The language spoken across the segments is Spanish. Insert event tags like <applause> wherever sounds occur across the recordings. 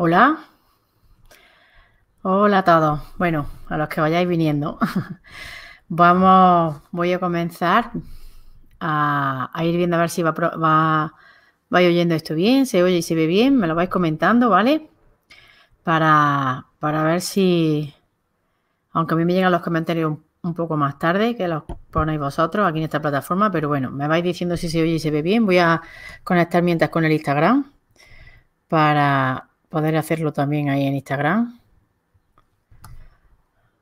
Hola. Hola a todos. Bueno, a los que vayáis viniendo. <laughs> Vamos, voy a comenzar a, ir viendo a ver si va, va, vais oyendo esto bien, se oye y se ve bien, me lo vais comentando, ¿vale? Para, ver si, aunque a mí me llegan los comentarios un poco más tarde que los ponéis vosotros aquí en esta plataforma, pero bueno, me vais diciendo si se oye y se ve bien. Voy a conectar mientras con el Instagram para poder hacerlo también ahí en Instagram.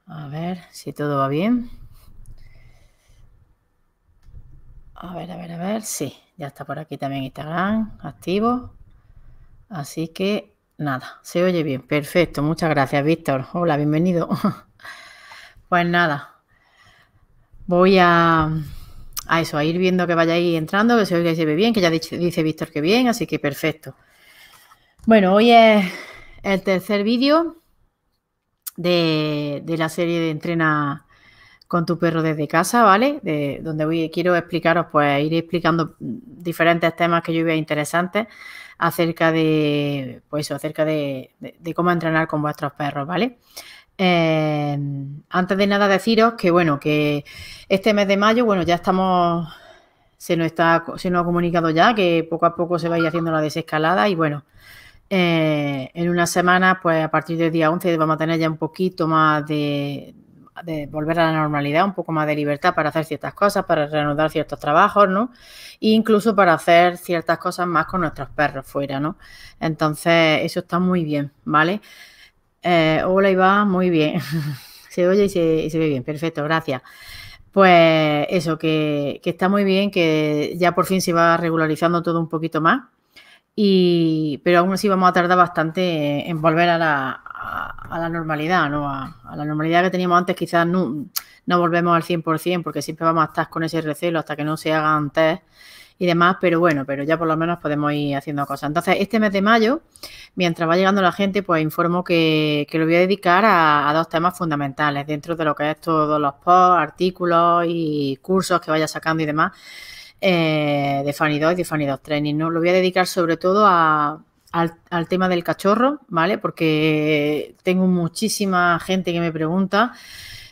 A ver si todo va bien. A ver, a ver, a ver. Sí, ya está por aquí también Instagram activo. Así que nada, se oye bien. Perfecto, muchas gracias Víctor. Hola, bienvenido. <laughs> pues nada, voy a, a eso, a ir viendo que vaya ahí entrando, que se oiga y se ve bien, que ya dice Víctor que bien, así que perfecto. Bueno, hoy es el tercer vídeo de, la serie de entrena con tu perro desde casa, ¿vale? De, donde voy, quiero explicaros, pues ir explicando diferentes temas que yo veo interesantes acerca de, pues acerca de, cómo entrenar con vuestros perros, ¿vale? Eh, antes de nada deciros que, bueno, que este mes de mayo, bueno, ya estamos, se nos, está, se nos ha comunicado ya que poco a poco se va haciendo la desescalada y bueno, eh, en una semana, pues a partir del día 11 vamos a tener ya un poquito más de, volver a la normalidad, un poco más de libertad para hacer ciertas cosas, para reanudar ciertos trabajos, ¿no? E incluso para hacer ciertas cosas más con nuestros perros fuera, ¿no? Entonces, eso está muy bien, ¿vale? Eh, hola Iván, muy bien. <laughs> se oye y se, ve bien, perfecto, gracias. Pues eso, que está muy bien, que ya por fin se va regularizando todo un poquito más pero aún así vamos a tardar bastante en volver a la, normalidad, A, la normalidad que teníamos antes quizás no, volvemos al 100% porque siempre vamos a estar con ese recelo hasta que no se hagan test y demás, pero bueno, pero ya por lo menos podemos ir haciendo cosas. Entonces, este mes de mayo, mientras va llegando la gente, pues informo que, lo voy a dedicar a, a, dos temas fundamentales dentro de lo que es todos los posts, artículos y cursos que vaya sacando y demás eh, de Fanny y de Fanny Training, ¿no? Lo voy a dedicar sobre todo al, tema del cachorro, ¿vale? Porque tengo muchísima gente que me pregunta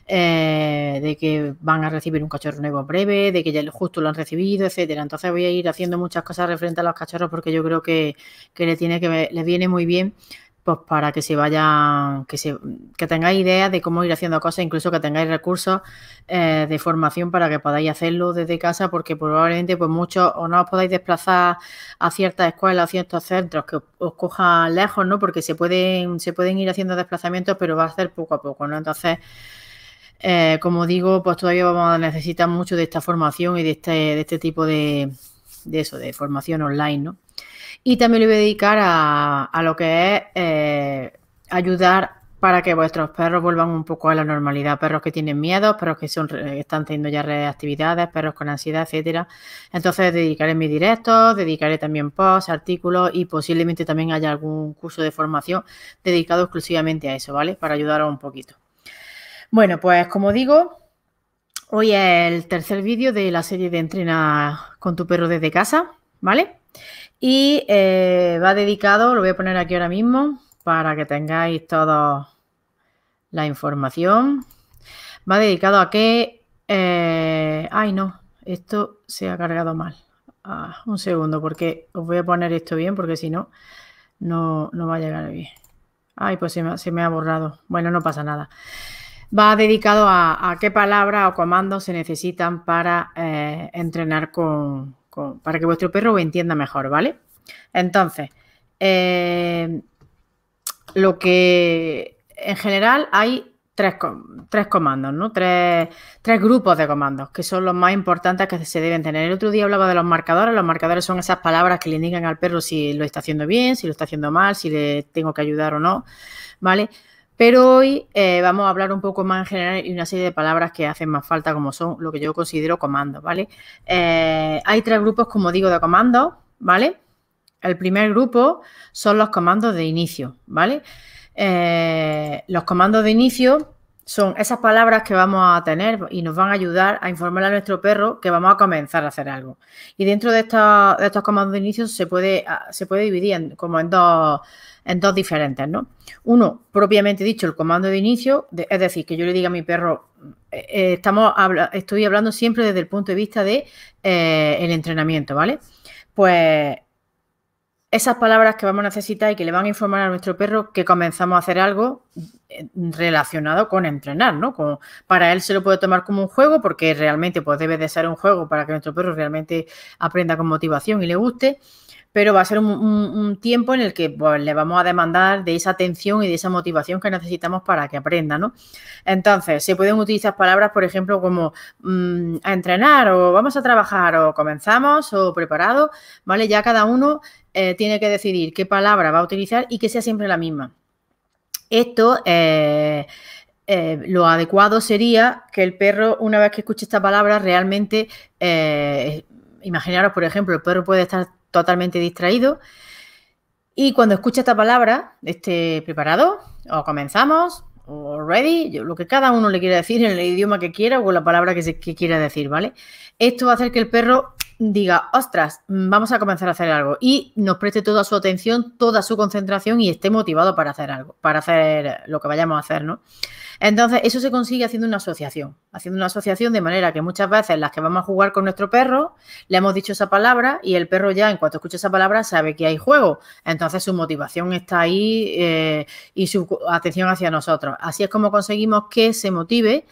eh, de que van a recibir un cachorro nuevo breve, de que ya justo lo han recibido, etcétera. Entonces voy a ir haciendo muchas cosas referentes a los cachorros porque yo creo que, que tiene que les viene muy bien pues para que se vayan, que, se, tengáis ideas de cómo ir haciendo cosas, incluso que tengáis recursos eh, de formación para que podáis hacerlo desde casa, porque probablemente pues muchos o no os podáis desplazar a ciertas escuelas a ciertos centros que os, cojan lejos, ¿no? Porque se pueden, se pueden ir haciendo desplazamientos, pero va a ser poco a poco, ¿no? Entonces, eh, como digo, pues todavía vamos a necesitar mucho de esta formación y de este, de este tipo de, de eso, de formación online, ¿no? Y también lo voy a dedicar a, lo que es eh, ayudar para que vuestros perros vuelvan un poco a la normalidad. Perros que tienen miedo, perros que son, eh, están teniendo ya reactividades, perros con ansiedad, etcétera. Entonces dedicaré mis directos, dedicaré también posts, artículos y posiblemente también haya algún curso de formación dedicado exclusivamente a eso, ¿vale? Para ayudaros un poquito. Bueno, pues como digo, hoy es el tercer vídeo de la serie de Entrena con tu perro desde casa, ¿vale? Y eh, va dedicado, lo voy a poner aquí ahora mismo para que tengáis toda la información. Va dedicado a qué... Eh, ay, no, esto se ha cargado mal. Ah, un segundo, porque os voy a poner esto bien, porque si no, no, va a llegar bien. Ay, pues se me, ha borrado. Bueno, no pasa nada. Va dedicado a, qué palabras o comandos se necesitan para eh, entrenar con, para que vuestro perro lo entienda mejor, ¿vale? Entonces, eh, lo que en general hay tres, comandos, ¿no? Tres, grupos de comandos, que son los más importantes que se deben tener. El otro día hablaba de los marcadores. Los marcadores son esas palabras que le indican al perro si lo está haciendo bien, si lo está haciendo mal, si le tengo que ayudar o no, ¿vale? vale pero hoy eh, vamos a hablar un poco más en general y una serie de palabras que hacen más falta, como son lo que yo considero comandos, ¿vale? Eh, hay tres grupos, como digo, de comandos, ¿vale? El primer grupo son los comandos de inicio, ¿vale? Eh, los comandos de inicio son esas palabras que vamos a tener y nos van a ayudar a informar a nuestro perro que vamos a comenzar a hacer algo. Y dentro de, estos comandos de inicio se puede, ah, se puede dividir como en dos en dos diferentes, ¿no? Uno, propiamente dicho, el comando de inicio, es decir, que yo le diga a mi perro, eh, eh, estamos estoy hablando siempre desde el punto de vista de eh, entrenamiento, ¿vale? Pues esas palabras que vamos a necesitar y que le van a informar a nuestro perro que comenzamos a hacer algo relacionado con entrenar, ¿no? para él se lo puede tomar como un juego porque realmente pues debe de ser un juego para que nuestro perro realmente aprenda con motivación y le guste, pero va a ser un, tiempo en el que pues, le vamos a demandar de esa atención y de esa motivación que necesitamos para que aprenda, ¿no? Entonces, se pueden utilizar palabras, por ejemplo, como mm, a entrenar o vamos a trabajar o comenzamos o preparado, ¿vale? Ya cada uno eh, tiene que decidir qué palabra va a utilizar y que sea siempre la misma. Esto... Eh, eh, lo adecuado sería que el perro, una vez que escuche esta palabra, realmente, imaginaros, por ejemplo, el perro puede estar totalmente distraído. Y cuando escucha esta palabra, esté preparado, o comenzamos, o ready, lo que cada uno le quiera decir en el idioma que quiera o la palabra que, se, que quiera decir, ¿vale? Esto va a hacer que el perro diga, ostras, vamos a comenzar a hacer algo y nos preste toda su atención, toda su concentración y esté motivado para hacer algo, para hacer lo que vayamos a hacer, ¿no? Entonces, eso se consigue haciendo una asociación, haciendo una asociación de manera que muchas veces las que vamos a jugar con nuestro perro, le hemos dicho esa palabra y el perro ya en cuanto escucha esa palabra sabe que hay juego. Entonces su motivación está ahí eh, y su atención hacia nosotros. Así es como conseguimos que se motive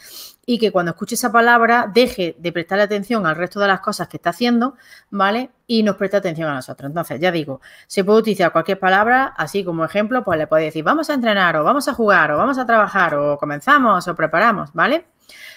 y que cuando escuche esa palabra deje de prestarle atención al resto de las cosas que está haciendo, ¿vale? y nos presta atención a nosotros. Entonces, ya digo, se puede utilizar cualquier palabra, así como ejemplo, pues le puede decir, vamos a entrenar, o vamos a jugar, o vamos a trabajar, o comenzamos, o preparamos, ¿vale?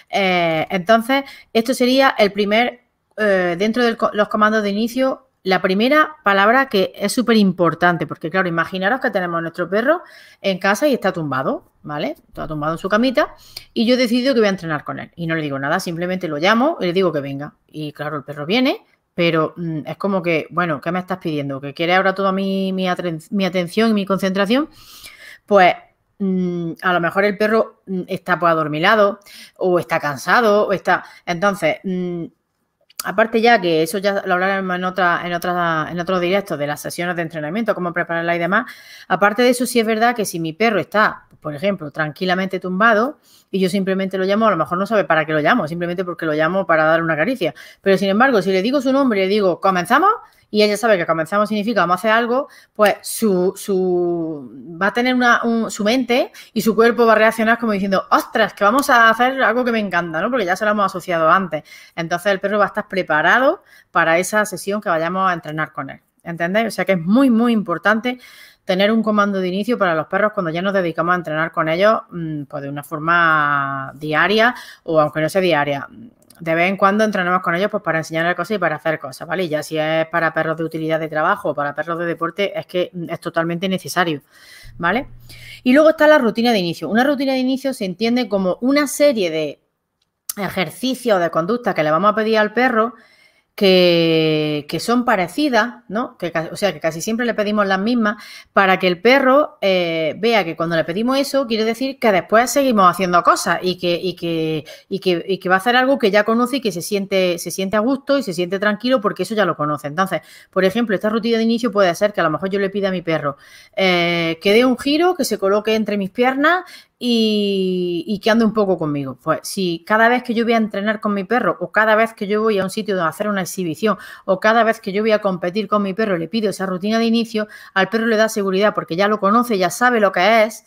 Eh, entonces, esto sería el primer, eh, dentro de los comandos de inicio, la primera palabra que es súper importante, porque claro, imaginaros que tenemos a nuestro perro en casa y está tumbado, ¿vale? Está tumbado en su camita y yo decido que voy a entrenar con él. Y no le digo nada, simplemente lo llamo y le digo que venga. Y claro, el perro viene, pero mm, es como que, bueno, ¿qué me estás pidiendo? ¿Que quieres ahora toda mi, atención y mi concentración? Pues mm, a lo mejor el perro mm, está pues adormilado o está cansado o está... Entonces, aparte ya que eso ya lo hablaremos en otra, en otra, en otros directos de las sesiones de entrenamiento, cómo prepararla y demás. Aparte de eso, sí es verdad que si mi perro está, por ejemplo, tranquilamente tumbado y yo simplemente lo llamo, a lo mejor no sabe para qué lo llamo, simplemente porque lo llamo para darle una caricia. Pero sin embargo, si le digo su nombre y le digo, comenzamos, y ella sabe que comenzamos significa vamos a hacer algo, pues su, su va a tener una, su mente y su cuerpo va a reaccionar como diciendo, ostras, que vamos a hacer algo que me encanta, ¿no? Porque ya se lo hemos asociado antes. Entonces el perro va a estar preparado para esa sesión que vayamos a entrenar con él. ¿Entendéis? O sea que es muy, muy importante tener un comando de inicio para los perros cuando ya nos dedicamos a entrenar con ellos, mm, pues de una forma diaria o aunque no sea diaria, de vez en cuando entrenamos con ellos pues, para enseñarles cosas y para hacer cosas, ¿vale? Y ya si es para perros de utilidad de trabajo o para perros de deporte, es que mm, es totalmente necesario, ¿vale? Y luego está la rutina de inicio. Una rutina de inicio se entiende como una serie de ejercicios de conducta que le vamos a pedir al perro que, son parecidas, ¿no? o sea, que casi siempre le pedimos las mismas para que el perro eh, vea que cuando le pedimos eso, quiere decir que después seguimos haciendo cosas y que, que, que, va a hacer algo que ya conoce y que se siente, se siente a gusto y se siente tranquilo porque eso ya lo conoce. Entonces, por ejemplo, esta rutina de inicio puede ser que a lo mejor yo le pida a mi perro eh, que dé un giro, que se coloque entre mis piernas, y, que ande un poco conmigo. Pues si cada vez que yo voy a entrenar con mi perro o cada vez que yo voy a un sitio a hacer una exhibición o cada vez que yo voy a competir con mi perro le pido esa rutina de inicio, al perro le da seguridad porque ya lo conoce, ya sabe lo que es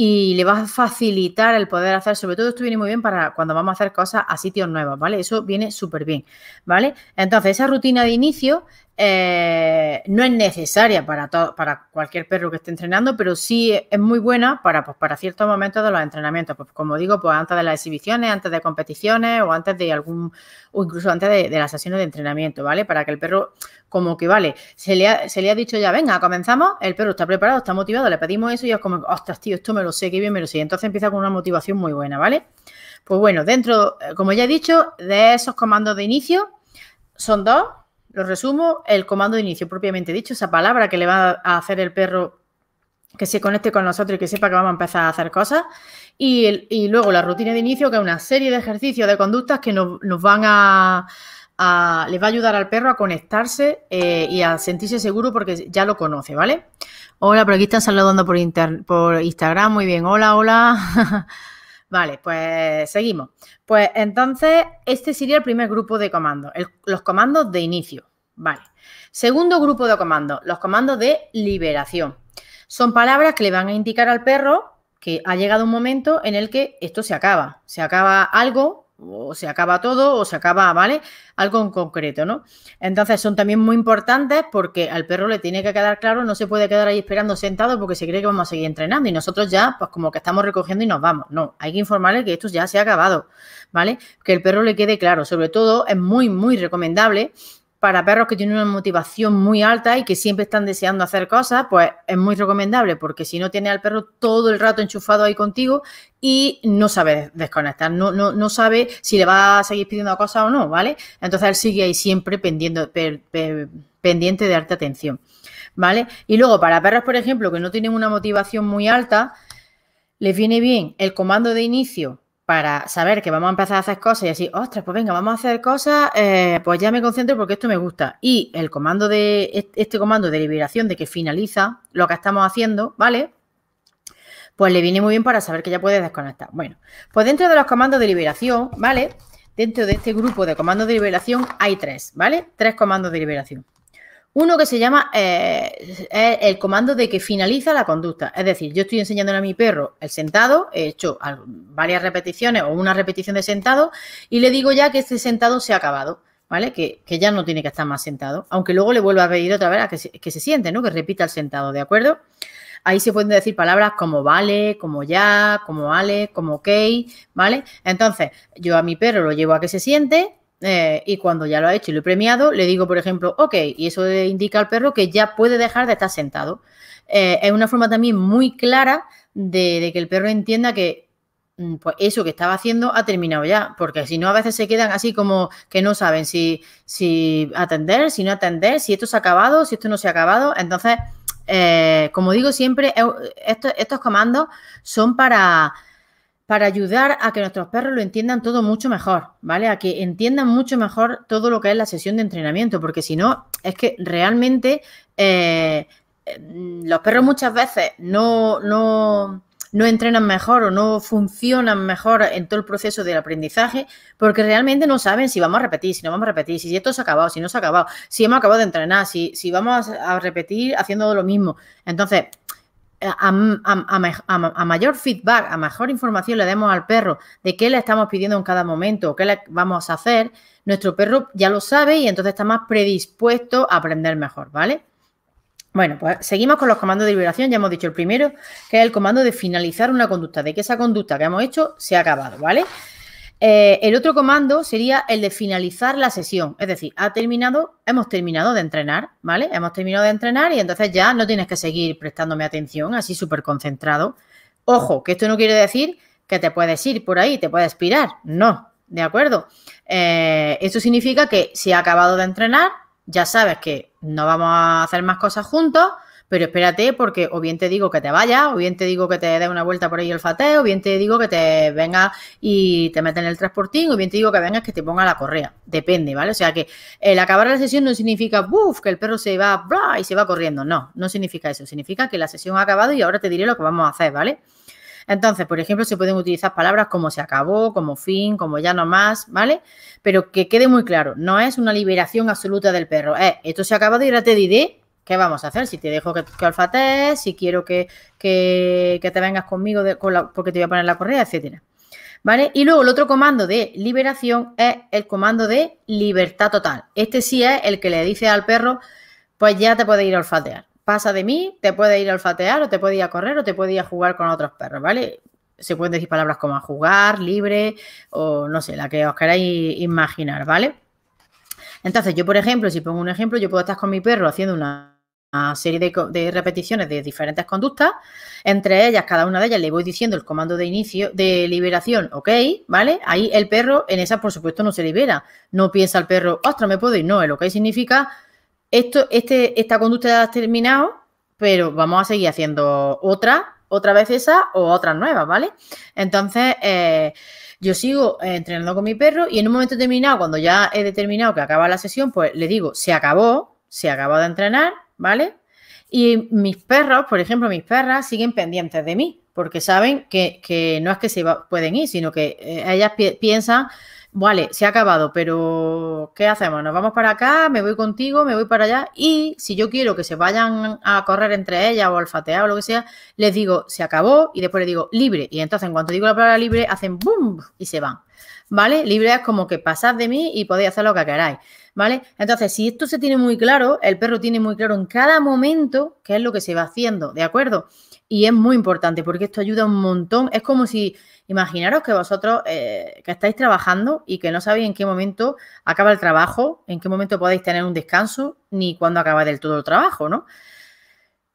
y le va a facilitar el poder hacer, sobre todo esto viene muy bien para cuando vamos a hacer cosas a sitios nuevos, ¿vale? Eso viene súper bien, ¿vale? Entonces, esa rutina de inicio eh, no es necesaria para, para cualquier perro que esté entrenando, pero sí es muy buena para, pues, para ciertos momentos de los entrenamientos. Pues, como digo, pues antes de las exhibiciones, antes de competiciones o antes de algún, o incluso antes de, las sesiones de entrenamiento, ¿vale? Para que el perro, como que vale, se le, ha, se le ha dicho ya, venga, comenzamos, el perro está preparado, está motivado, le pedimos eso y es como, ostras, tío, esto me lo sé, qué bien me lo sé. Entonces empieza con una motivación muy buena, ¿vale? Pues bueno, dentro, eh, como ya he dicho, de esos comandos de inicio son dos, lo resumo, el comando de inicio propiamente dicho, esa palabra que le va a hacer el perro que se conecte con nosotros y que sepa que vamos a empezar a hacer cosas. Y, luego la rutina de inicio, que es una serie de ejercicios, de conductas que nos, van a, les va a ayudar al perro a conectarse eh, y a sentirse seguro porque ya lo conoce, ¿vale? Hola, pero aquí están saludando por, inter, por Instagram, muy bien, hola, hola. <laughs> Vale, pues seguimos. Pues entonces, este sería el primer grupo de comandos, los comandos de inicio. Vale. Segundo grupo de comandos, los comandos de liberación. Son palabras que le van a indicar al perro que ha llegado un momento en el que esto se acaba. Se acaba algo, o se acaba todo, o se acaba, ¿vale? Algo en concreto, ¿no? Entonces son también muy importantes porque al perro le tiene que quedar claro, no se puede quedar ahí esperando sentado porque se cree que vamos a seguir entrenando y nosotros ya, pues como que estamos recogiendo y nos vamos. No, hay que informarle que esto ya se ha acabado, ¿vale? Que el perro le quede claro. Sobre todo es muy, muy recomendable para perros que tienen una motivación muy alta y que siempre están deseando hacer cosas, pues es muy recomendable, porque si no tiene al perro todo el rato enchufado ahí contigo y no sabe desconectar, no, no, sabe si le va a seguir pidiendo cosas o no, ¿vale? Entonces él sigue ahí siempre pendiente, pendiente de alta atención, ¿vale? Y luego para perros, por ejemplo, que no tienen una motivación muy alta, les viene bien el comando de inicio para saber que vamos a empezar a hacer cosas y así, ostras, pues venga, vamos a hacer cosas, eh, pues ya me concentro porque esto me gusta. Y el comando de, este comando de liberación de que finaliza lo que estamos haciendo, ¿vale? Pues le viene muy bien para saber que ya puedes desconectar. Bueno, pues dentro de los comandos de liberación, ¿vale? Dentro de este grupo de comandos de liberación hay tres, ¿vale? Tres comandos de liberación. Uno que se llama eh, el comando de que finaliza la conducta. Es decir, yo estoy enseñándole a mi perro el sentado, he hecho varias repeticiones o una repetición de sentado y le digo ya que este sentado se ha acabado, ¿vale? Que, ya no tiene que estar más sentado. Aunque luego le vuelva a pedir otra vez a que se, siente, ¿no? Que repita el sentado, ¿de acuerdo? Ahí se pueden decir palabras como vale, como ya, como ale, como ok, ¿vale? Entonces, yo a mi perro lo llevo a que se siente, eh, y cuando ya lo ha hecho y lo he premiado, le digo, por ejemplo, ok, y eso indica al perro que ya puede dejar de estar sentado. Eh, es una forma también muy clara de, que el perro entienda que mm, pues eso que estaba haciendo ha terminado ya, porque si no a veces se quedan así como que no saben si, atender, si no atender, si esto se ha acabado, si esto no se ha acabado. Entonces, eh, como digo siempre, estos comandos son para para ayudar a que nuestros perros lo entiendan todo mucho mejor, ¿vale? A que entiendan mucho mejor todo lo que es la sesión de entrenamiento, porque si no, es que realmente eh, mm, los perros muchas veces no, no, no entrenan mejor o no funcionan mejor en todo el proceso del aprendizaje porque realmente no saben si vamos a repetir, si no vamos a repetir, si esto se ha acabado, si no se ha acabado, si hemos acabado de entrenar, si, si vamos a repetir haciendo lo mismo. Entonces, a, mayor feedback, a mejor información le demos al perro de qué le estamos pidiendo en cada momento qué le vamos a hacer, nuestro perro ya lo sabe y entonces está más predispuesto a aprender mejor, ¿vale? Bueno, pues seguimos con los comandos de liberación. Ya hemos dicho el primero, que es el comando de finalizar una conducta, de que esa conducta que hemos hecho se ha acabado, ¿vale? Eh, el otro comando sería el de finalizar la sesión. Es decir, ha terminado, hemos terminado de entrenar, ¿vale? Hemos terminado de entrenar y entonces ya no tienes que seguir prestándome atención, así súper concentrado. Ojo, que esto no quiere decir que te puedes ir por ahí, te puedes pirar. No, ¿de acuerdo? Eh, esto significa que si ha acabado de entrenar, ya sabes que no vamos a hacer más cosas juntos pero espérate porque o bien te digo que te vayas, o bien te digo que te dé una vuelta por ahí el fateo, o bien te digo que te venga y te meten en el transportín, o bien te digo que vengas que te ponga la correa. Depende, ¿vale? O sea que el acabar la sesión no significa, ¡buf!, que el perro se va y se va corriendo. No, no significa eso. Significa que la sesión ha acabado y ahora te diré lo que vamos a hacer, ¿vale? Entonces, por ejemplo, se pueden utilizar palabras como se acabó, como fin, como ya no más, ¿vale? Pero que quede muy claro, no es una liberación absoluta del perro. Eh, esto se ha acabado y ahora te diré ¿qué vamos a hacer? Si te dejo que, olfatees, si quiero que, te vengas conmigo de, porque te voy a poner la correa, etcétera. ¿Vale? Y luego el otro comando de liberación es el comando de libertad total. Este sí es el que le dice al perro, pues ya te puede ir a olfatear. Pasa de mí, te puede ir a olfatear o te puede ir a correr o te puede ir a jugar con otros perros, ¿vale? Se pueden decir palabras como a jugar, libre o no sé, la que os queráis imaginar, ¿vale? Entonces, yo, por ejemplo, si pongo un ejemplo, yo puedo estar con mi perro haciendo una serie de, repeticiones de diferentes conductas. Entre ellas, cada una de ellas le voy diciendo el comando de inicio, de liberación, ok, ¿vale? Ahí el perro en esa, por supuesto, no se libera. No piensa el perro, ostras, me puedo ir. No, el ok significa esto, este, esta conducta ya ha terminado, pero vamos a seguir haciendo otra, otra vez esa o otras nuevas, ¿vale? Entonces, eh, yo sigo eh, entrenando con mi perro y en un momento determinado, cuando ya he determinado que acaba la sesión, pues le digo, se acabó, se acabó de entrenar, ¿vale? Y mis perros, por ejemplo, mis perras siguen pendientes de mí, porque saben que, no es que se pueden ir, sino que eh, ellas piensan vale, se ha acabado, pero ¿qué hacemos? ¿Nos vamos para acá? ¿Me voy contigo? ¿Me voy para allá? Y si yo quiero que se vayan a correr entre ellas o alfatear o lo que sea, les digo, se acabó y después les digo libre. Y entonces en cuanto digo la palabra libre, hacen boom y se van. ¿Vale? Libre es como que pasad de mí y podéis hacer lo que queráis. ¿Vale? Entonces, si esto se tiene muy claro, el perro tiene muy claro en cada momento qué es lo que se va haciendo, ¿de acuerdo? Y es muy importante porque esto ayuda un montón. Es como si, imaginaros que vosotros eh, que estáis trabajando y que no sabéis en qué momento acaba el trabajo, en qué momento podéis tener un descanso, ni cuándo acaba del todo el trabajo, ¿no?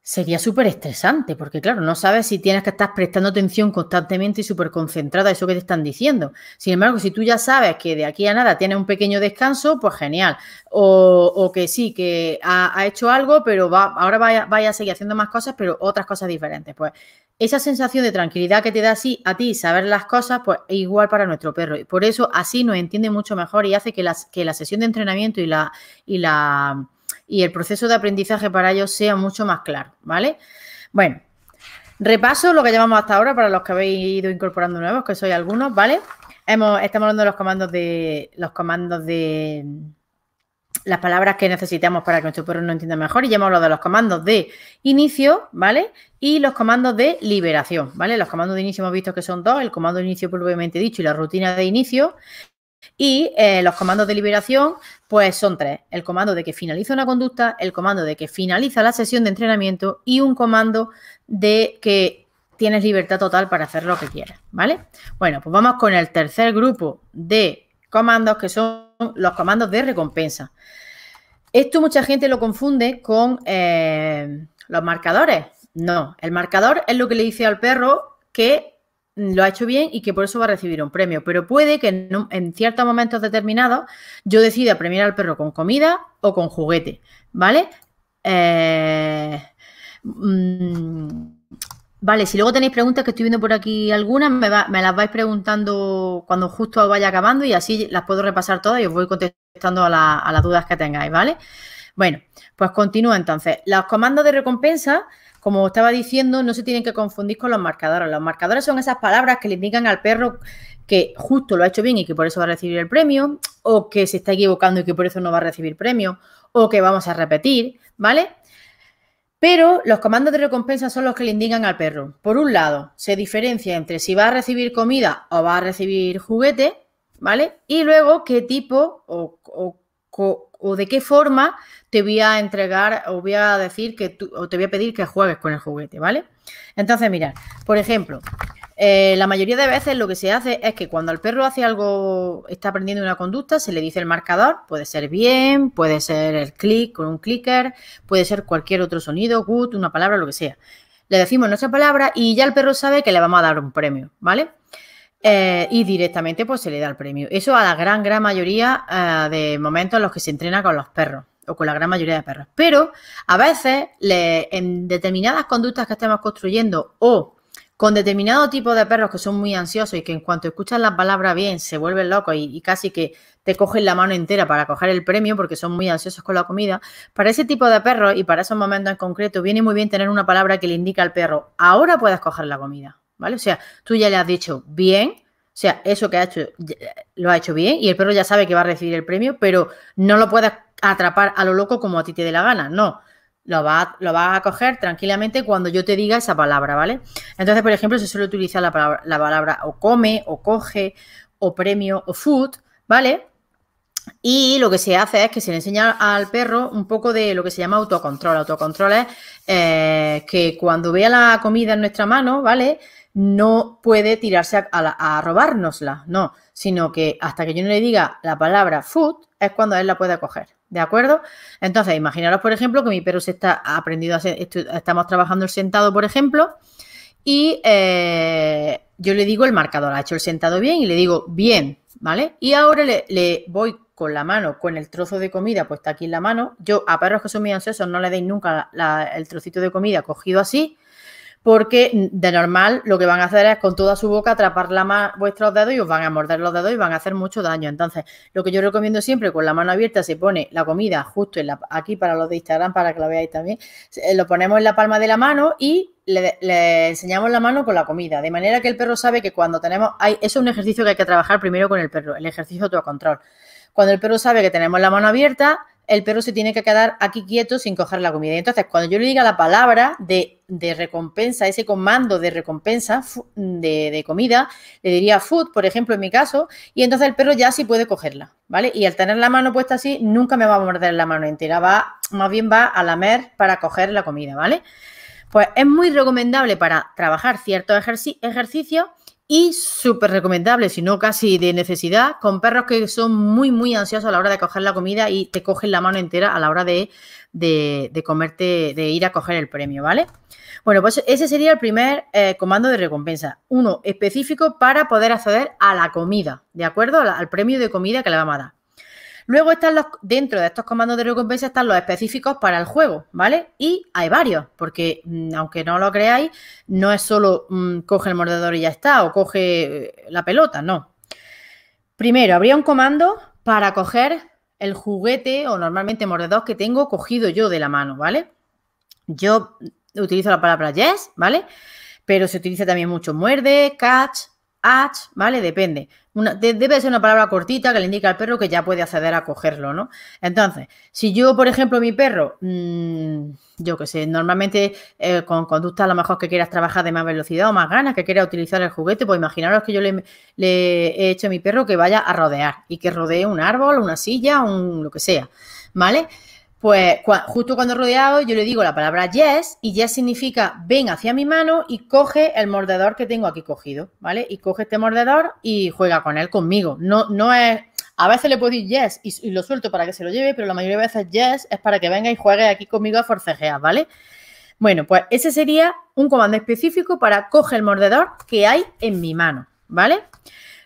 Sería súper estresante, porque claro, no sabes si tienes que estar prestando atención constantemente y súper concentrada a eso que te están diciendo. Sin embargo, si tú ya sabes que de aquí a nada tienes un pequeño descanso, pues genial. O, que sí, que ha, hecho algo, pero va, ahora vaya, a seguir haciendo más cosas, pero otras cosas diferentes. Pues esa sensación de tranquilidad que te da así a ti saber las cosas, pues es igual para nuestro perro. Y por eso así nos entiende mucho mejor y hace que, las, que la sesión de entrenamiento y la... Y la y el proceso de aprendizaje para ellos sea mucho más claro, ¿vale? Bueno, repaso lo que llevamos hasta ahora para los que habéis ido incorporando nuevos, que soy algunos, ¿vale? Hemos, estamos hablando de los comandos de los comandos de las palabras que necesitamos para que nuestro perro no entienda mejor y ya hemos hablado de los comandos de inicio, ¿vale? Y los comandos de liberación, ¿vale? Los comandos de inicio hemos visto que son dos, el comando de inicio propiamente dicho y la rutina de inicio. Y eh, los comandos de liberación, pues son tres. El comando de que finaliza una conducta, el comando de que finaliza la sesión de entrenamiento y un comando de que tienes libertad total para hacer lo que quieras, ¿vale? Bueno, pues vamos con el tercer grupo de comandos que son los comandos de recompensa. Esto mucha gente lo confunde con eh, los marcadores. No, el marcador es lo que le dice al perro que lo ha hecho bien y que por eso va a recibir un premio. Pero puede que en, ciertos momentos determinados yo decida premiar al perro con comida o con juguete, ¿vale? Eh, mm, vale, si luego tenéis preguntas, que estoy viendo por aquí algunas, me, las vais preguntando cuando justo vaya acabando y así las puedo repasar todas y os voy contestando a, a las dudas que tengáis, ¿vale? Bueno, pues continúa entonces. Los comandos de recompensa como estaba diciendo, no se tienen que confundir con los marcadores. Los marcadores son esas palabras que le indican al perro que justo lo ha hecho bien y que por eso va a recibir el premio, o que se está equivocando y que por eso no va a recibir premio, o que vamos a repetir, ¿vale? Pero los comandos de recompensa son los que le indican al perro. Por un lado, se diferencia entre si va a recibir comida o va a recibir juguete, ¿vale? Y luego qué tipo o, o de qué forma te voy a entregar o voy a decir que o te voy a pedir que juegues con el juguete, ¿vale? Entonces, mira, por ejemplo, eh, la mayoría de veces lo que se hace es que cuando el perro hace algo, está aprendiendo una conducta, se le dice el marcador, puede ser bien, puede ser el clic con un clicker, puede ser cualquier otro sonido, good, una palabra, lo que sea. Le decimos nuestra palabra y ya el perro sabe que le vamos a dar un premio, ¿vale? Eh, y directamente pues se le da el premio. Eso a la gran, gran mayoría eh, de momentos en los que se entrena con los perros o con la gran mayoría de perros. Pero a veces, le, en determinadas conductas que estemos construyendo o con determinado tipo de perros que son muy ansiosos y que en cuanto escuchan la palabra bien se vuelven locos y, y, casi que te cogen la mano entera para coger el premio porque son muy ansiosos con la comida, para ese tipo de perros y para esos momentos en concreto viene muy bien tener una palabra que le indica al perro, ahora puedes coger la comida, ¿vale? O sea, tú ya le has dicho bien, o sea, eso que ha hecho lo ha hecho bien y el perro ya sabe que va a recibir el premio, pero no lo puedes atrapar a lo loco como a ti te dé la gana, no. Lo vas, lo a coger tranquilamente cuando yo te diga esa palabra, ¿vale? Entonces, por ejemplo, se suele utilizar la palabra, la palabra o come, o coge, o premio, o food, ¿vale? Y lo que se hace es que se le enseña al perro un poco de lo que se llama autocontrol. Autocontrol es eh, que cuando vea la comida en nuestra mano, ¿vale? No puede tirarse a, robárnosla, no, sino que hasta que yo no le diga la palabra food es cuando él la puede coger, ¿de acuerdo? Entonces, imaginaros, por ejemplo, que mi perro se está aprendiendo a hacer, estamos trabajando el sentado, por ejemplo, y eh, yo le digo el marcador, ha hecho el sentado bien y le digo bien, ¿vale? Y ahora le, voy con la mano, con el trozo de comida está aquí en la mano. Yo a perros que son muy ansiosos no le deis nunca el trocito de comida cogido así, porque de normal lo que van a hacer es con toda su boca atrapar la vuestros dedos y os van a morder los dedos y van a hacer mucho daño. Entonces, lo que yo recomiendo siempre, con la mano abierta se pone la comida justo en la, aquí para los de Instagram, para que lo veáis también, eh, lo ponemos en la palma de la mano y le, enseñamos la mano con la comida, de manera que el perro sabe que cuando tenemos, eso es un ejercicio que hay que trabajar primero con el perro, el ejercicio de autocontrol. Cuando el perro sabe que tenemos la mano abierta, el perro se tiene que quedar aquí quieto sin coger la comida. entonces, cuando yo le diga la palabra de, recompensa, ese comando de recompensa de, comida, le diría food, por ejemplo, en mi caso, y entonces el perro ya sí puede cogerla, ¿vale? Y al tener la mano puesta así, nunca me va a morder la mano entera, va, más bien va a lamer para coger la comida, ¿vale? Pues es muy recomendable para trabajar ciertos ejercicios y súper recomendable, si no casi de necesidad, con perros que son muy, muy ansiosos a la hora de coger la comida y te cogen la mano entera a la hora de, de, comerte, de ir a coger el premio, ¿vale? Bueno, pues ese sería el primer eh, comando de recompensa. Uno específico para poder acceder a la comida, ¿de acuerdo? Al, al premio de comida que le vamos a dar. Luego están los, dentro de estos comandos de recompensa están los específicos para el juego, ¿vale? Y hay varios, porque mm, aunque no lo creáis, no es solo mm, coge el mordedor y ya está, o coge eh, la pelota, no. Primero, habría un comando para coger el juguete o normalmente mordedor que tengo cogido yo de la mano, ¿vale? Yo utilizo la palabra yes, ¿vale? Pero se utiliza también mucho muerde, catch, H, ¿vale? Depende. Una, debe ser una palabra cortita que le indica al perro que ya puede acceder a cogerlo, ¿no? Entonces, si yo, por ejemplo, mi perro, mm, yo qué sé, normalmente eh, con conducta a lo mejor que quieras trabajar de más velocidad o más ganas, que quiera utilizar el juguete, pues imaginaros que yo le, le he hecho a mi perro que vaya a rodear y que rodee un árbol, una silla, un lo que sea, ¿vale? Pues justo cuando rodeado yo le digo la palabra yes y yes significa ven hacia mi mano y coge el mordedor que tengo aquí cogido, ¿vale? Y coge este mordedor y juega con él conmigo. No, no es... A veces le puedo decir yes y, lo suelto para que se lo lleve, pero la mayoría de veces yes es para que venga y juegue aquí conmigo a forcejear, ¿vale? Bueno, pues ese sería un comando específico para coge el mordedor que hay en mi mano, ¿vale?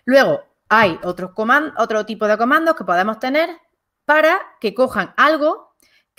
Luego hay otros comandos, otro tipo de comandos que podemos tener para que cojan algo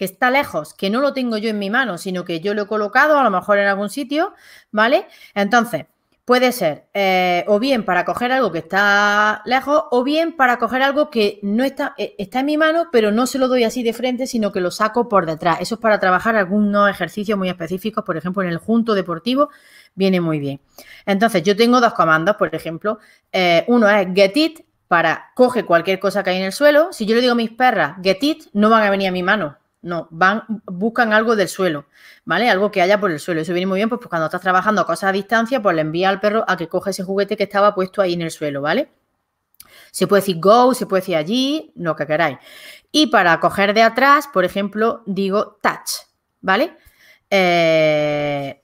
que está lejos, que no lo tengo yo en mi mano, sino que yo lo he colocado a lo mejor en algún sitio, ¿vale? Entonces, puede ser eh, o bien para coger algo que está lejos o bien para coger algo que no está, eh, está en mi mano, pero no se lo doy así de frente, sino que lo saco por detrás. Eso es para trabajar algunos ejercicios muy específicos, por ejemplo, en el junto deportivo viene muy bien. Entonces, yo tengo dos comandos, por ejemplo, eh, uno es get it para coge cualquier cosa que hay en el suelo. Si yo le digo a mis perras get it, no van a venir a mi mano, no, van, buscan algo del suelo, ¿vale? Algo que haya por el suelo. Eso viene muy bien, pues, pues cuando estás trabajando a cosas a distancia, pues le envía al perro a que coja ese juguete que estaba puesto ahí en el suelo, ¿vale? Se puede decir go, se puede decir allí, lo que queráis. Y para coger de atrás, por ejemplo, digo touch, ¿vale? Eh,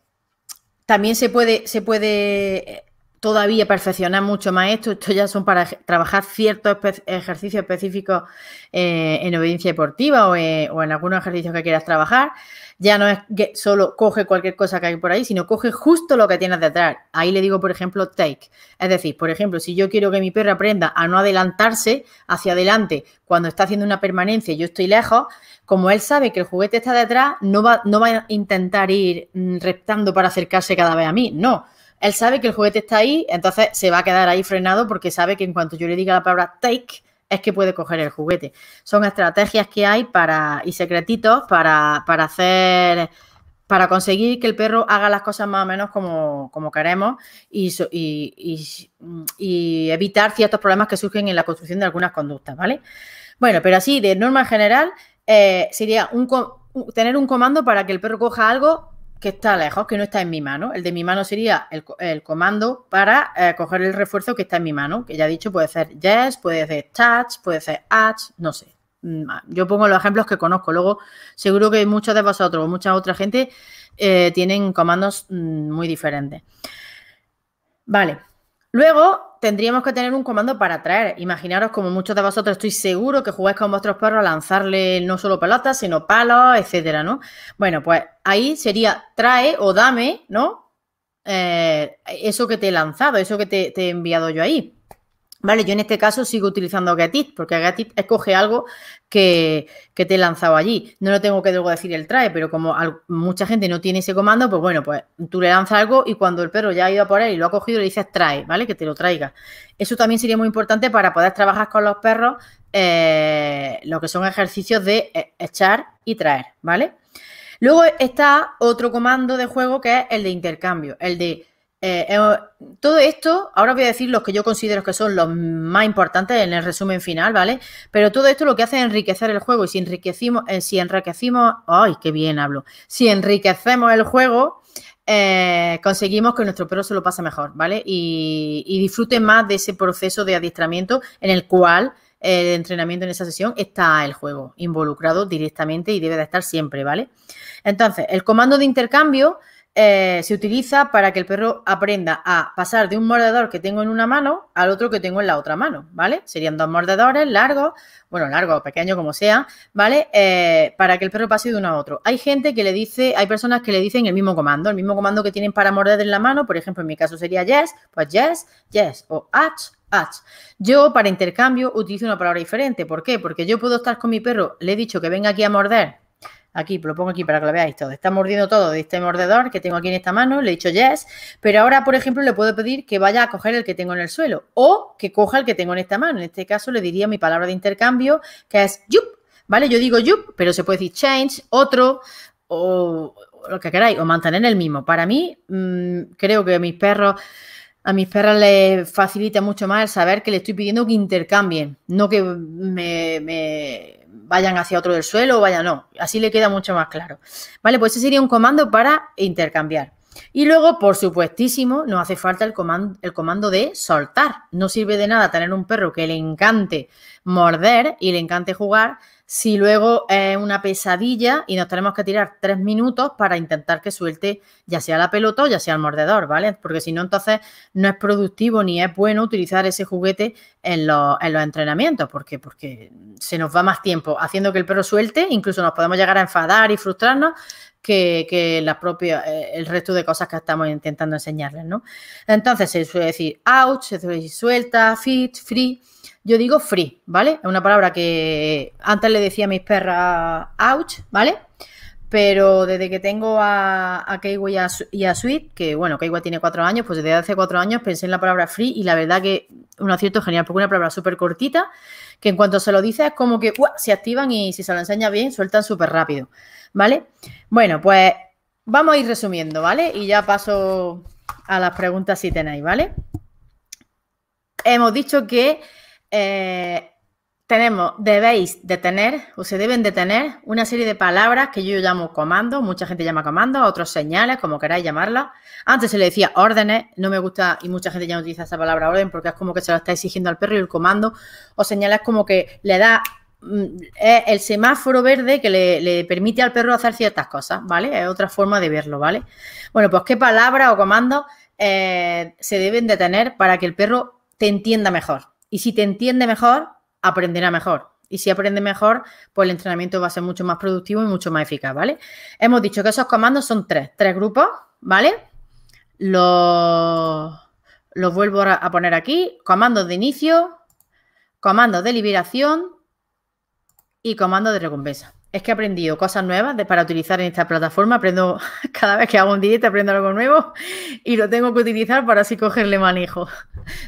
también se puede, se puede todavía perfeccionar mucho más esto. Esto ya son para trabajar ciertos ejercicios específicos eh, en obediencia deportiva eh, o, en algunos ejercicios que quieras trabajar. Ya no es que solo coge cualquier cosa que hay por ahí, sino coge justo lo que tienes detrás. Ahí le digo, por ejemplo, take. Es decir, por ejemplo, si yo quiero que mi perro aprenda a no adelantarse hacia adelante cuando está haciendo una permanencia y yo estoy lejos, como él sabe que el juguete está detrás, no va, no va a intentar ir mm, reptando para acercarse cada vez a mí. No, él sabe que el juguete está ahí, entonces se va a quedar ahí frenado porque sabe que en cuanto yo le diga la palabra take, es que puede coger el juguete. Son estrategias que hay para y secretitos para, hacer para conseguir que el perro haga las cosas más o menos como, como queremos y, evitar ciertos problemas que surgen en la construcción de algunas conductas, ¿vale? Bueno, pero así, de norma general, eh, sería un, tener un comando para que el perro coja algo que está lejos, que no está en mi mano. El de mi mano sería el, comando para eh, coger el refuerzo que está en mi mano, que ya he dicho, puede ser yes, puede ser touch, puede ser add, no sé. Mm, ah, yo pongo los ejemplos que conozco. Luego, seguro que muchos de vosotros o mucha otra gente eh, tienen comandos mm, muy diferentes. Vale, Luego tendríamos que tener un comando para traer. Imaginaros, como muchos de vosotros estoy seguro que jugáis con vuestros perros a lanzarle no solo pelotas, sino palos, etcétera, ¿no? Bueno, pues ahí sería trae o dame, ¿no? Eh, eso que te he lanzado, eso que te he enviado yo ahí. Vale, yo en este caso sigo utilizando Getit, porque Getit escoge algo que, te he lanzado allí. No lo tengo que luego decir el trae, pero como mucha gente no tiene ese comando, pues bueno, pues tú le lanzas algo y cuando el perro ya ha ido a por él y lo ha cogido, le dices trae, ¿vale? Que te lo traiga. Eso también sería muy importante para poder trabajar con los perros eh, lo que son ejercicios de eh, echar y traer, ¿vale? Luego está otro comando de juego que es el de intercambio, el de eh, eh, todo esto, ahora voy a decir los que yo considero que son los más importantes en el resumen final, ¿vale? Pero todo esto lo que hace es enriquecer el juego y si enriquecimos, eh, si enriquecimos, ay, qué bien hablo, si enriquecemos el juego, conseguimos que nuestro perro se lo pase mejor, ¿vale? Y, y disfrute más de ese proceso de adiestramiento en el cual el entrenamiento en esa sesión está el juego involucrado directamente y debe de estar siempre, ¿vale? Entonces, el comando de intercambio eh, se utiliza para que el perro aprenda a pasar de un mordedor que tengo en una mano al otro que tengo en la otra mano, ¿vale? Serían dos mordedores largos, bueno, largo, o como sea, ¿vale? Eh, para que el perro pase de uno a otro. Hay gente que le dice, hay personas que le dicen el mismo comando, el mismo comando que tienen para morder en la mano, por ejemplo, en mi caso sería yes, pues yes, yes, o ach, Ach. Yo para intercambio utilizo una palabra diferente. ¿Por qué? Porque yo puedo estar con mi perro, le he dicho que venga aquí a morder Aquí, lo pongo aquí para que lo veáis todo. Está mordiendo todo de este mordedor que tengo aquí en esta mano. Le he dicho yes, pero ahora, por ejemplo, le puedo pedir que vaya a coger el que tengo en el suelo o que coja el que tengo en esta mano. En este caso, le diría mi palabra de intercambio, que es yup, ¿vale? Yo digo yup, pero se puede decir change, otro o lo que queráis, o mantener el mismo. Para mí, mm, creo que a mis perros a mis perras les facilita mucho más el saber que le estoy pidiendo que intercambien, no que me, vayan hacia otro del suelo o vayan no. Así le queda mucho más claro. Vale, pues ese sería un comando para intercambiar. Y luego, por supuestísimo, no hace falta el comando, el comando de soltar. No sirve de nada tener un perro que le encante morder y le encante jugar si luego es una pesadilla y nos tenemos que tirar tres minutos para intentar que suelte ya sea la pelota o ya sea el mordedor, ¿vale? Porque si no, entonces no es productivo ni es bueno utilizar ese juguete en los, en los entrenamientos. ¿Por Porque se nos va más tiempo haciendo que el perro suelte, incluso nos podemos llegar a enfadar y frustrarnos, que, la eh, el resto de cosas que estamos intentando enseñarles, ¿no? Entonces se suele decir ouch, se suelta, fit, free. Yo digo free, ¿vale? Es una palabra que antes le decía a mis perras ouch, ¿vale? pero desde que tengo a, a y a, Sweet, que bueno, Keiwa tiene cuatro años, pues desde hace cuatro años pensé en la palabra free y la verdad que un acierto genial, porque una palabra súper cortita, que en cuanto se lo dice es como que se activan y si se lo enseña bien, sueltan súper rápido. ¿vale? Bueno, pues vamos a ir resumiendo, ¿vale? Y ya paso a las preguntas si tenéis, ¿vale? Hemos dicho que eh, tenemos, debéis de tener o se deben de tener una serie de palabras que yo llamo comando, mucha gente llama comando, otros señales, como queráis llamarlas. Antes se le decía órdenes, no me gusta y mucha gente ya no utiliza esa palabra orden porque es como que se lo está exigiendo al perro y el comando o señales como que le da Mm, es el semáforo verde que le, permite al perro hacer ciertas cosas, ¿vale? Es otra forma de verlo, ¿vale? Bueno, pues qué palabras o comandos eh, se deben de tener para que el perro te entienda mejor. Y si te entiende mejor, aprenderá mejor. Y si aprende mejor, pues el entrenamiento va a ser mucho más productivo y mucho más eficaz, ¿vale? Hemos dicho que esos comandos son tres, tres grupos, ¿vale? Los, los vuelvo a poner aquí, comandos de inicio, comandos de liberación y comando de recompensa. Es que he aprendido cosas nuevas para utilizar en esta plataforma. Aprendo <laughs> cada vez que hago un directo, aprendo algo nuevo y lo tengo que utilizar para así cogerle manejo.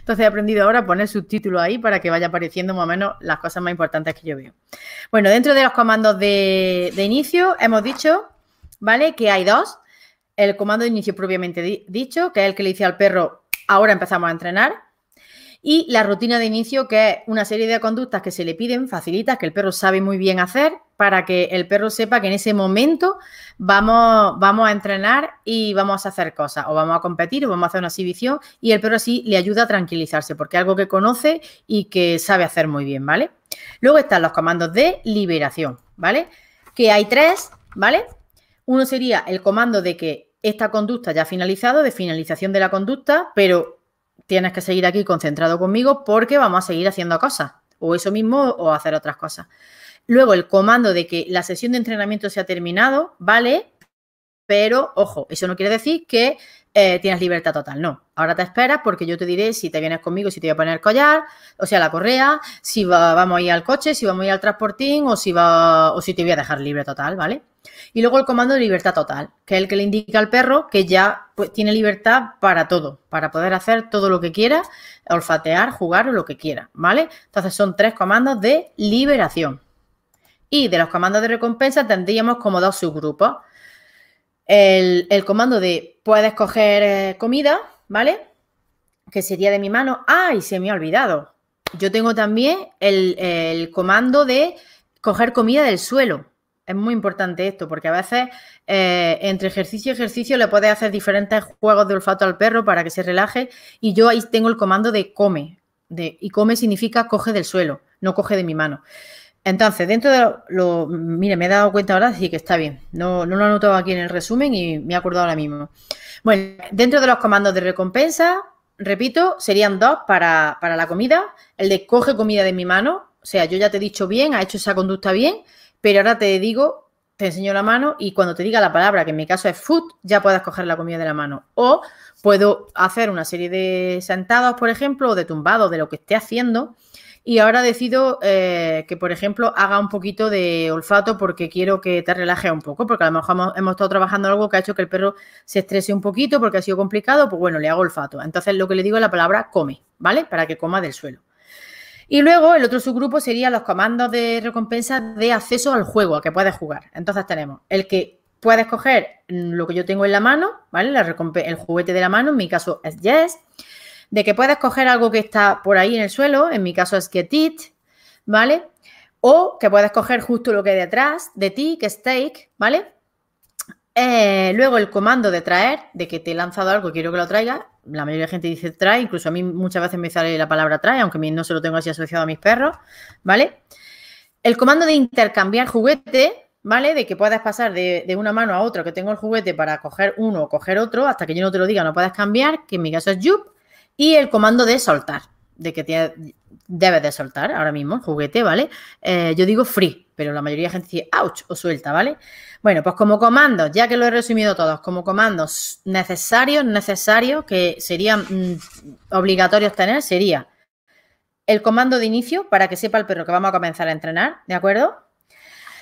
Entonces he aprendido ahora a poner subtítulos ahí para que vaya apareciendo más o menos las cosas más importantes que yo veo. Bueno, dentro de los comandos de, inicio hemos dicho, ¿vale? Que hay dos. El comando de inicio propiamente dicho, que es el que le dice al perro, ahora empezamos a entrenar y la rutina de inicio, que es una serie de conductas que se le piden, facilitas, que el perro sabe muy bien hacer, para que el perro sepa que en ese momento vamos, vamos a entrenar y vamos a hacer cosas, o vamos a competir, o vamos a hacer una exhibición, y el perro así le ayuda a tranquilizarse, porque es algo que conoce y que sabe hacer muy bien, ¿vale? Luego están los comandos de liberación, ¿vale? Que hay tres, ¿vale? Uno sería el comando de que esta conducta ya ha finalizado, de finalización de la conducta, pero tienes que seguir aquí concentrado conmigo porque vamos a seguir haciendo cosas, o eso mismo, o hacer otras cosas. Luego el comando de que la sesión de entrenamiento se ha terminado, vale, pero ojo, eso no quiere decir que eh, tienes libertad total, no. Ahora te esperas porque yo te diré si te vienes conmigo, si te voy a poner el collar, o sea, la correa, si vamos a ir al coche, si vamos a ir al transportín o si, va, o si te voy a dejar libre total, ¿vale? Y luego el comando de libertad total, que es el que le indica al perro que ya pues, tiene libertad para todo, para poder hacer todo lo que quiera, olfatear, jugar o lo que quiera, ¿vale? Entonces son tres comandos de liberación. Y de los comandos de recompensa tendríamos como dos subgrupos. El, el comando de puedes coger eh, comida, ¿vale? Que sería de mi mano. ¡Ay! Se me ha olvidado. Yo tengo también el, el comando de coger comida del suelo, es muy importante esto, porque a veces eh, entre ejercicio y ejercicio le puedes hacer diferentes juegos de olfato al perro para que se relaje. Y yo ahí tengo el comando de come. De, y come significa coge del suelo, no coge de mi mano. Entonces, dentro de lo, Mire, me he dado cuenta ahora, sí que está bien. No, no lo he notado aquí en el resumen y me he acordado ahora mismo. Bueno, dentro de los comandos de recompensa, repito, serían dos para, para la comida. El de coge comida de mi mano. O sea, yo ya te he dicho bien, ha hecho esa conducta bien pero ahora te digo, te enseño la mano y cuando te diga la palabra, que en mi caso es food, ya puedas coger la comida de la mano. O puedo hacer una serie de sentados, por ejemplo, o de tumbados, de lo que esté haciendo. Y ahora decido eh, que, por ejemplo, haga un poquito de olfato porque quiero que te relaje un poco, porque a lo mejor hemos, hemos, estado trabajando algo que ha hecho que el perro se estrese un poquito porque ha sido complicado, pues bueno, le hago olfato. Entonces lo que le digo es la palabra come, ¿vale? Para que coma del suelo. Y luego el otro subgrupo sería los comandos de recompensa de acceso al juego que puedes jugar. Entonces tenemos el que puedes coger lo que yo tengo en la mano, ¿vale? La el juguete de la mano, en mi caso es Yes. De que puedes coger algo que está por ahí en el suelo, en mi caso es Get It, ¿vale? O que puedes coger justo lo que hay detrás de ti, que es Take, ¿vale? Eh, luego el comando de traer, de que te he lanzado algo, quiero que lo traiga la mayoría de gente dice trae, incluso a mí muchas veces me sale la palabra trae, aunque no se lo tengo así asociado a mis perros, ¿vale? El comando de intercambiar juguete, ¿vale? De que puedas pasar de, de, una mano a otra, que tengo el juguete para coger uno o coger otro, hasta que yo no te lo diga, no puedas cambiar, que en mi caso es yup, y el comando de soltar, de que te, debes de soltar ahora mismo el juguete, ¿vale? Eh, yo digo free, pero la mayoría de gente dice ouch o suelta, ¿vale? Bueno, pues como comandos, ya que lo he resumido todos, como comandos necesarios, necesarios, que serían mm, obligatorios tener, sería el comando de inicio para que sepa el perro que vamos a comenzar a entrenar, ¿de acuerdo?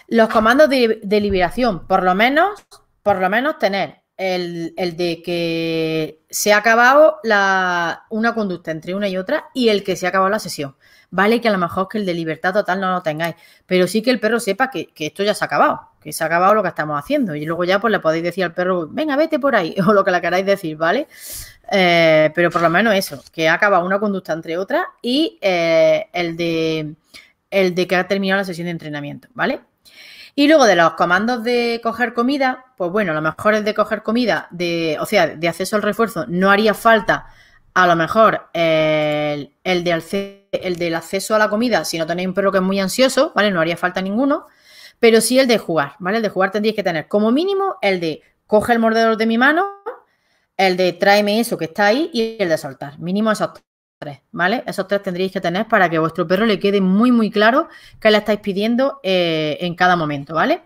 Los comandos de liberación, por lo menos, por lo menos tener el, de que se ha acabado la, una conducta entre una y otra y el que se ha acabado la sesión. Vale que a lo mejor que el de libertad total no lo tengáis, pero sí que el perro sepa que, esto ya se ha acabado, que se ha acabado lo que estamos haciendo. Y luego ya pues le podéis decir al perro, venga, vete por ahí, <laughs> o lo que le queráis decir, ¿vale? Eh, pero por lo menos eso, que ha acabado una conducta entre otra y eh, el, de, el de que ha terminado la sesión de entrenamiento, ¿vale? Y luego de los comandos de coger comida, pues bueno, a lo mejor el de coger comida, de, o sea, de acceso al refuerzo, no haría falta a lo mejor el, del acceso a la comida, si no tenéis un perro que es muy ansioso, ¿vale? No haría falta ninguno, pero sí el de jugar, ¿vale? El de jugar tendríais que tener como mínimo el de coge el mordedor de mi mano, el de tráeme eso que está ahí y el de soltar. Mínimo esos tres, ¿vale? Esos tres tendréis que tener para que vuestro perro le quede muy, muy claro qué le estáis pidiendo eh, en cada momento, ¿vale?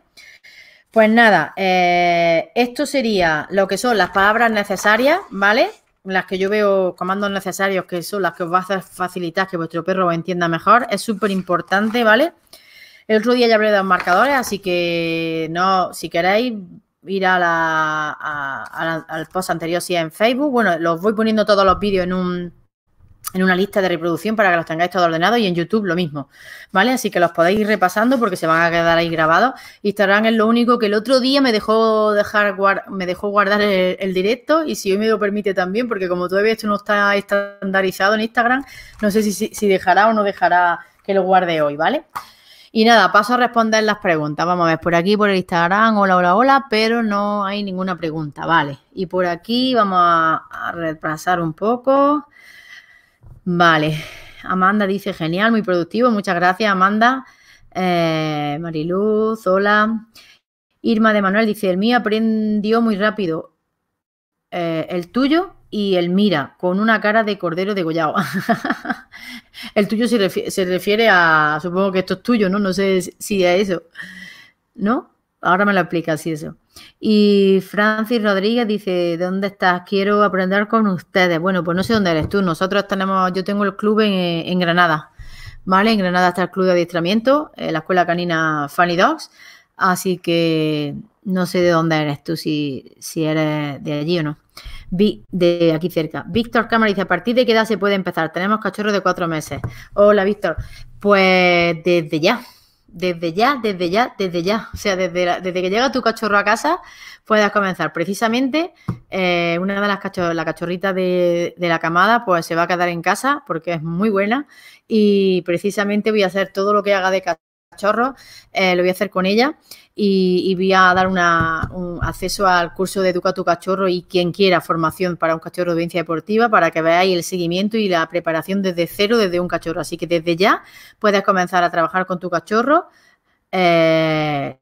Pues nada, eh, esto sería lo que son las palabras necesarias, ¿vale? Las que yo veo comandos necesarios que son las que os va a facilitar que vuestro perro entienda mejor. Es súper importante, ¿vale? El otro día ya hablé de marcadores, así que no, si queréis ir a la, al post anterior, si es en Facebook, bueno, los voy poniendo todos los vídeos en un, en una lista de reproducción para que los tengáis todo ordenado y en YouTube lo mismo, ¿vale? Así que los podéis ir repasando porque se van a quedar ahí grabados. Instagram es lo único que el otro día me dejó dejar me dejó guardar el, directo y si hoy me lo permite también, porque como todavía esto no está estandarizado en Instagram, no sé si, dejará o no dejará que lo guarde hoy, ¿vale? Y nada, paso a responder las preguntas. Vamos a ver, por aquí, por el Instagram, hola, hola, hola, pero no hay ninguna pregunta, ¿vale? Y por aquí vamos a repasar un poco. Vale, Amanda dice, genial, muy productivo, muchas gracias Amanda. Eh, Mariluz, hola. Irma de Manuel dice, el mío aprendió muy rápido. Eh, el tuyo y el mira, con una cara de cordero de degollado. <laughs> el tuyo se refiere, a, supongo que esto es tuyo, ¿no? No sé si a eso. ¿No? Ahora me lo explicas si eso. Y Francis Rodríguez dice, ¿dónde estás? Quiero aprender con ustedes. Bueno, pues no sé dónde eres tú. Nosotros tenemos, yo tengo el club en, Granada, ¿vale? En Granada está el club de adiestramiento, eh, la escuela canina Funny Dogs. Así que no sé de dónde eres tú, si, si eres de allí o no. Vi, de aquí cerca. Víctor Cámara dice, ¿a partir de qué edad se puede empezar? Tenemos cachorros de cuatro meses. Hola, Víctor. Pues desde ya, desde ya, desde ya, desde ya. O sea, desde, desde que llega tu cachorro a casa, puedas comenzar. Precisamente, eh, una de las cachorritas la de, la camada, pues se va a quedar en casa porque es muy buena. Y precisamente voy a hacer todo lo que haga de cachorro, eh, lo voy a hacer con ella y, voy a dar un acceso al curso de Educa tu cachorro y quien quiera formación para un cachorro de audiencia deportiva para que veáis el seguimiento y la preparación desde cero, desde un cachorro. Así que desde ya puedes comenzar a trabajar con tu cachorro. Eh,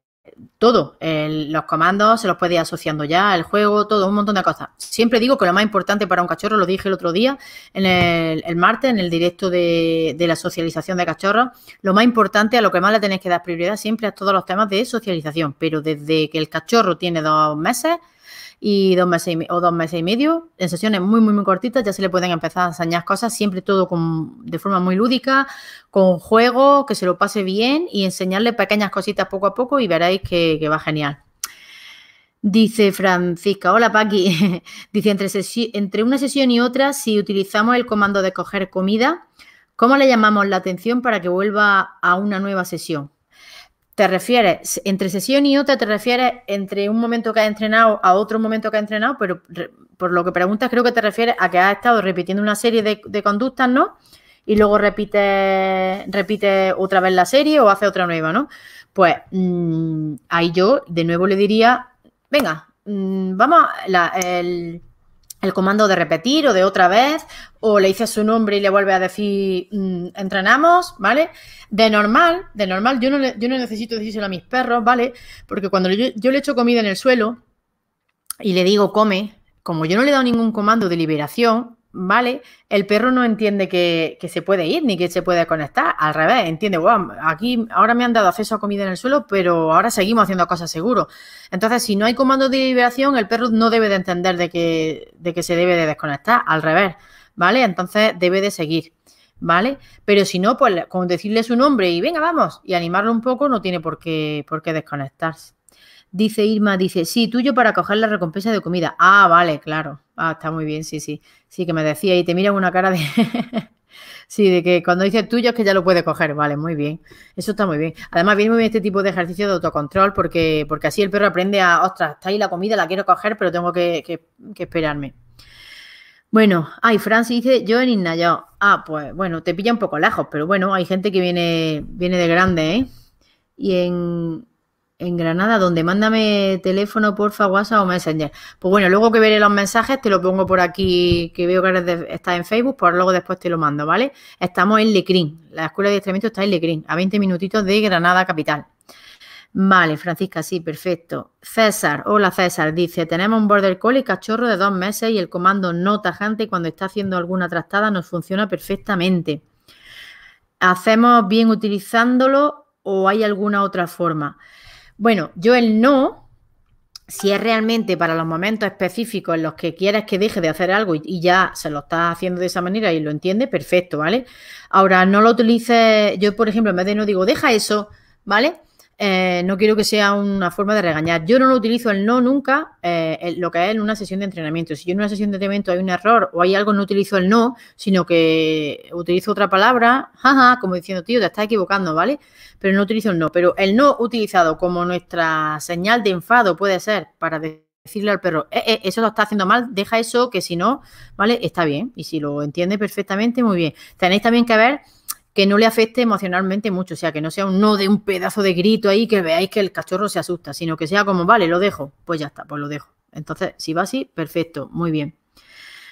todo, los comandos se los puede ir asociando ya, el juego, todo, un montón de cosas. Siempre digo que lo más importante para un cachorro, lo dije el otro día, en el, martes, en el directo de, de, la socialización de cachorros, lo más importante, a lo que más le tenéis que dar prioridad siempre a todos los temas de socialización, pero desde que el cachorro tiene dos meses, y dos meses o dos meses y medio, en sesiones muy, muy, muy cortitas, ya se le pueden empezar a enseñar cosas, siempre todo de forma muy lúdica, con juego, que se lo pase bien y enseñarle pequeñas cositas poco a poco y veréis que, va genial. Dice Francisca, hola Paqui. <laughs> Dice, entre, entre una sesión y otra, si utilizamos el comando de coger comida, ¿cómo le llamamos la atención para que vuelva a una nueva sesión? te refieres entre sesión y otra, te refieres entre un momento que has entrenado a otro momento que has entrenado, pero por lo que preguntas creo que te refieres a que has estado repitiendo una serie de, conductas, ¿no? Y luego repite repite otra vez la serie o hace otra nueva, ¿no? Pues mm, ahí yo de nuevo le diría, venga, mm, vamos, la, el, el comando de repetir o de otra vez, o le dices su nombre y le vuelve a decir mm, entrenamos, ¿vale? De normal, de normal, yo no, yo no necesito decírselo a mis perros, ¿vale? Porque cuando yo, le echo comida en el suelo y le digo come, como yo no le he dado ningún comando de liberación, ¿vale? El perro no entiende que, se puede ir ni que se puede conectar. Al revés, entiende, wow, aquí ahora me han dado acceso a comida en el suelo, pero ahora seguimos haciendo cosas seguro. Entonces, si no hay comando de liberación, el perro no debe de entender de que, de que se debe de desconectar. Al revés, ¿vale? Entonces debe de seguir. ¿Vale? Pero si no, pues con decirle su nombre y venga, vamos, y animarlo un poco, no tiene por qué, por qué desconectarse. Dice Irma, dice, sí, tuyo para coger la recompensa de comida. Ah, vale, claro. Ah, está muy bien, sí, sí. Sí, que me decía y te mira una cara de... <laughs> sí, de que cuando dice tuyo es que ya lo puedes coger. Vale, muy bien. Eso está muy bien. Además, viene muy bien este tipo de ejercicio de autocontrol porque, porque así el perro aprende a, ostras, está ahí la comida, la quiero coger, pero tengo que, esperarme. Bueno, ay, Francis dice, yo en Innayo. Ah, pues bueno, te pilla un poco lejos, pero bueno, hay gente que viene, viene de grande, ¿eh? Y en, en Granada, donde mándame teléfono, porfa, WhatsApp o Messenger. Pues bueno, luego que veré los mensajes, te lo pongo por aquí, que veo que estás en Facebook, pues luego después te lo mando, ¿vale? Estamos en Lecrín, la escuela de adiestramiento está en Lecrín, a 20 minutitos de Granada capital. Vale, Francisca, sí, perfecto. César, hola César, dice, tenemos un border collie cachorro de dos meses y el comando no tajante cuando está haciendo alguna trastada nos funciona perfectamente. ¿Hacemos bien utilizándolo o hay alguna otra forma? Bueno, yo el no, si es realmente para los momentos específicos en los que quieres que deje de hacer algo y, ya se lo está haciendo de esa manera y lo entiende, perfecto, ¿vale? Ahora, no lo utilices, yo por ejemplo, en vez de no digo, deja eso, ¿vale? Eh, no quiero que sea una forma de regañar. Yo no lo utilizo el no nunca, eh, lo que es en una sesión de entrenamiento. Si yo en una sesión de entrenamiento hay un error o hay algo, no utilizo el no, sino que utilizo otra palabra, como diciendo, tío, te estás equivocando, ¿vale? Pero no utilizo el no. Pero el no utilizado como nuestra señal de enfado puede ser para decirle al perro, eh, eso lo está haciendo mal, deja eso, que si no, ¿vale? Está bien. Y si lo entiende perfectamente, muy bien. Tenéis también que ver que no le afecte emocionalmente mucho, o sea, que no sea un no de un pedazo de grito ahí que veáis que el cachorro se asusta, sino que sea como, vale, lo dejo, pues ya está, pues lo dejo. Entonces, si va así, perfecto, muy bien.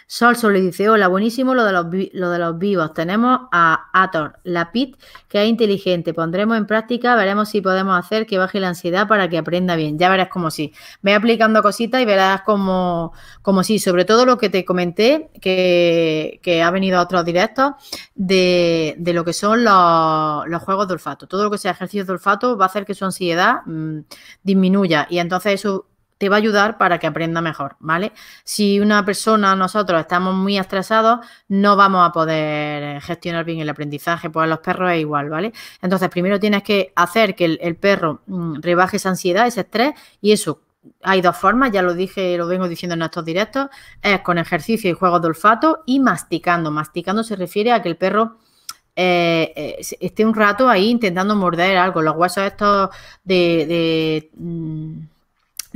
Sol le dice, hola, buenísimo lo de, los de los vivos. Tenemos a Ator, la Pit, que es inteligente. Pondremos en práctica, veremos si podemos hacer que baje la ansiedad para que aprenda bien. Ya verás como sí. Ve aplicando cositas y verás como, como sí. Sobre todo lo que te comenté, que, ha venido a otros directos, de, lo que son los, juegos de olfato. Todo lo que sea ejercicio de olfato va a hacer que su ansiedad mm, disminuya. Y entonces eso te va a ayudar para que aprenda mejor, ¿vale? Si una persona, nosotros estamos muy estresados, no vamos a poder eh, gestionar bien el aprendizaje, pues a los perros es igual, ¿vale? Entonces, primero tienes que hacer que el, perro mm, rebaje esa ansiedad, ese estrés, y eso hay dos formas, ya lo dije, lo vengo diciendo en estos directos, es con ejercicio y juegos de olfato y masticando. Masticando se refiere a que el perro eh, eh, esté un rato ahí intentando morder algo, los huesos estos de, mm,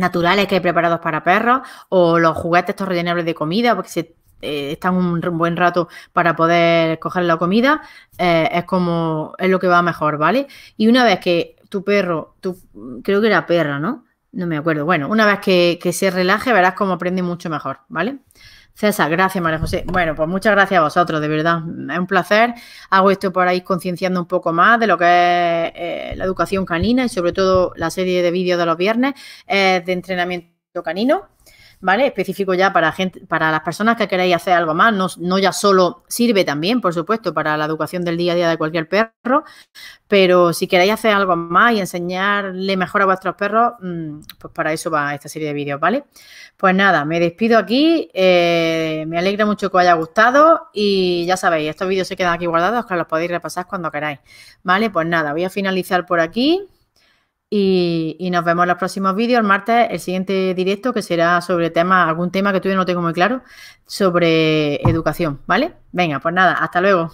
naturales que hay preparados para perros o los juguetes estos rellenables de comida, porque se eh, están un buen rato para poder coger la comida, eh, es como es lo que va mejor, ¿vale? Y una vez que tu perro, tu, creo que era perra, ¿no? No me acuerdo. Bueno, una vez que, que se relaje, verás cómo aprende mucho mejor, ¿vale? César, gracias María José. Bueno, pues muchas gracias a vosotros, de verdad. Es un placer. Hago esto para ir concienciando un poco más de lo que es eh, la educación canina y sobre todo la serie de vídeos de los viernes eh, de entrenamiento canino. ¿vale? Específico ya para, gente, para las personas que queréis hacer algo más, no, ya solo sirve también, por supuesto, para la educación del día a día de cualquier perro, pero si queréis hacer algo más y enseñarle mejor a vuestros perros, mm, pues para eso va esta serie de vídeos, ¿vale? Pues nada, me despido aquí, eh, me alegra mucho que os haya gustado y ya sabéis, estos vídeos se quedan aquí guardados, que los podéis repasar cuando queráis, ¿vale? Pues nada, voy a finalizar por aquí. Y, nos vemos en los próximos vídeos. El martes, el siguiente directo, que será sobre tema algún tema que todavía no tengo muy claro, sobre educación, ¿vale? Venga, pues nada, hasta luego.